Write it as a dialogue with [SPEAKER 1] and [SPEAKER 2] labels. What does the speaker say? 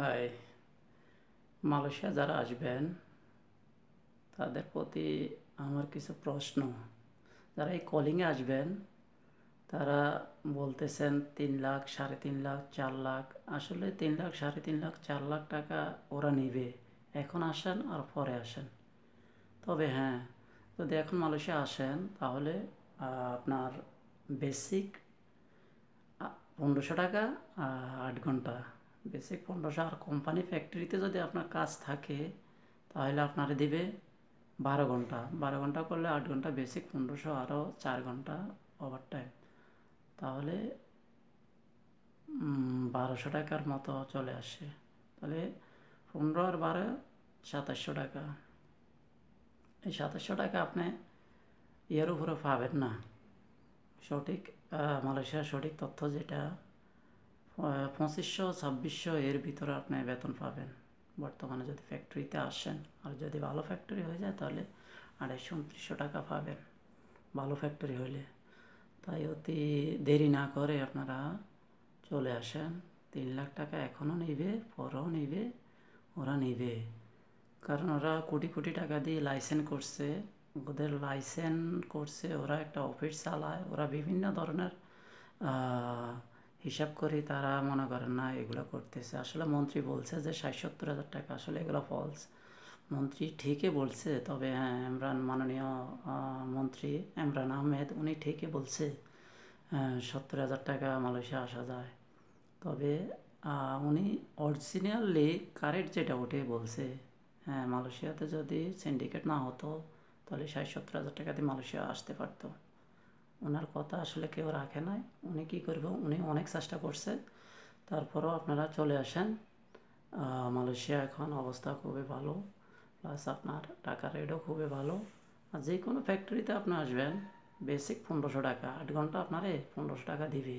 [SPEAKER 1] high Malaysia যারা আসবেন তাদের প্রতি আমার কিছু প্রশ্ন যারা এই কলিংয়ে আসবেন তারা বলতেছেন তিন লাখ সাড়ে তিন লাখ চার লাখ আসলে তিন লাখ সাড়ে তিন লাখ চার লাখ টাকা ওরা নেবে এখন আসেন আর পরে আসেন তবে হ্যাঁ যদি এখন মালয়েশিয়া আসেন তাহলে আপনার বেসিক পনেরোশো টাকা আট ঘন্টা বেসিক পনেরোশো আর কোম্পানি ফ্যাক্টরিতে যদি আপনার কাজ থাকে তাহলে আপনার দিবে বারো ঘন্টা বারো ঘন্টা করলে আট ঘন্টা বেসিক পনেরোশো আরও চার ঘন্টা ওভার টাইম তাহলে বারোশো টাকার মতো চলে আসে তাহলে পনেরো আর বারো সাতাশশো টাকা এই সাতাশশো টাকা আপনি ইয়ের উপরে পাবেন না সঠিক মালয়েশিয়ার সঠিক তথ্য যেটা পঁচিশশো ছাব্বিশশো এর ভিতরে আপনি বেতন পাবেন বর্তমানে যদি ফ্যাক্টরিতে আসেন আর যদি ভালো ফ্যাক্টরি হয়ে যায় তাহলে আড়াইশো উনত্রিশশো টাকা পাবেন ভালো ফ্যাক্টরি হলে তাই অতি দেরি না করে আপনারা চলে আসেন তিন লাখ টাকা এখনও নেবে পরেও নেবে ওরা নেবে কারণ ওরা কোটি কোটি টাকা দিয়ে লাইসেন্স করছে ওদের লাইসেন্স করছে ওরা একটা অফিস চালায় ওরা বিভিন্ন ধরনের হিসাব করে তারা মনে করেন না এগুলো করতেছে আসলে মন্ত্রী বলছে যে ষাট সত্তর হাজার টাকা আসলে এগুলো ফলস মন্ত্রী ঠিকই বলছে তবে হ্যাঁ ইমরান মাননীয় মন্ত্রী ইমরান আহমেদ উনি ঠিকই বলছে সত্তর হাজার টাকা মালয়েশিয়া আসা যায় তবে উনি অরিজিনালি কারেন্ট যেটা ওঠে বলছে হ্যাঁ মালয়েশিয়াতে যদি সিন্ডিকেট না হতো তাহলে ষাট সত্তর হাজার টাকাতে মালয়েশিয়া আসতে পারতো ওনার কথা আসলে কেউ রাখে নাই উনি কী করবে উনি অনেক চেষ্টা করছে তারপরও আপনারা চলে আসেন মালয়েশিয়া এখন অবস্থা খুবই ভালো প্লাস আপনার টাকা রেটও খুবই ভালো আর যে কোনো ফ্যাক্টরিতে আপনি আসবেন বেসিক পনেরোশো টাকা আট ঘন্টা আপনারে পনেরোশো টাকা দিবে